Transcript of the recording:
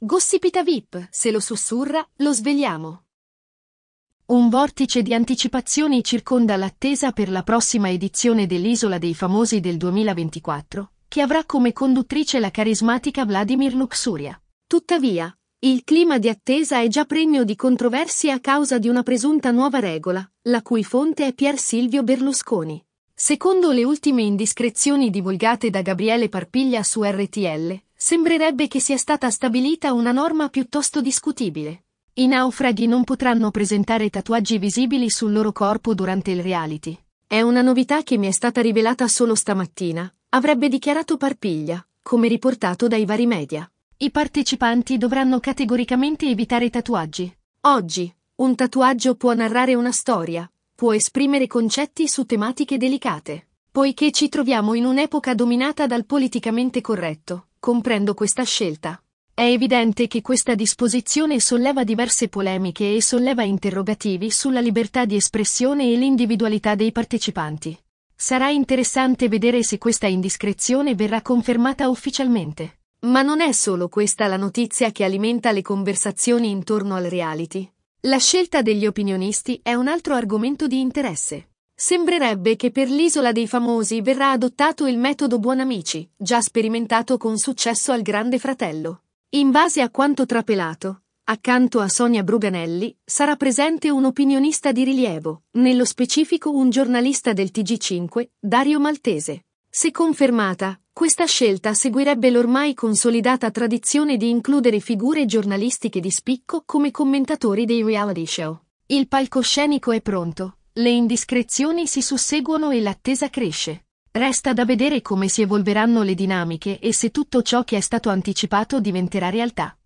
Gossipita VIP, se lo sussurra, lo svegliamo. Un vortice di anticipazioni circonda l'attesa per la prossima edizione dell'Isola dei Famosi del 2024, che avrà come conduttrice la carismatica Vladimir Luxuria. Tuttavia, il clima di attesa è già premio di controversie a causa di una presunta nuova regola, la cui fonte è Pier Silvio Berlusconi. Secondo le ultime indiscrezioni divulgate da Gabriele Parpiglia su RTL, Sembrerebbe che sia stata stabilita una norma piuttosto discutibile. I naufraghi non potranno presentare tatuaggi visibili sul loro corpo durante il reality. È una novità che mi è stata rivelata solo stamattina, avrebbe dichiarato Parpiglia, come riportato dai vari media. I partecipanti dovranno categoricamente evitare tatuaggi. Oggi, un tatuaggio può narrare una storia, può esprimere concetti su tematiche delicate, poiché ci troviamo in un'epoca dominata dal politicamente corretto. Comprendo questa scelta. È evidente che questa disposizione solleva diverse polemiche e solleva interrogativi sulla libertà di espressione e l'individualità dei partecipanti. Sarà interessante vedere se questa indiscrezione verrà confermata ufficialmente. Ma non è solo questa la notizia che alimenta le conversazioni intorno al reality. La scelta degli opinionisti è un altro argomento di interesse. Sembrerebbe che per l'Isola dei Famosi verrà adottato il metodo Buonamici, già sperimentato con successo al Grande Fratello. In base a quanto trapelato, accanto a Sonia Bruganelli, sarà presente un opinionista di rilievo, nello specifico un giornalista del TG5, Dario Maltese. Se confermata, questa scelta seguirebbe l'ormai consolidata tradizione di includere figure giornalistiche di spicco come commentatori dei reality show. Il palcoscenico è pronto, le indiscrezioni si susseguono e l'attesa cresce. Resta da vedere come si evolveranno le dinamiche e se tutto ciò che è stato anticipato diventerà realtà.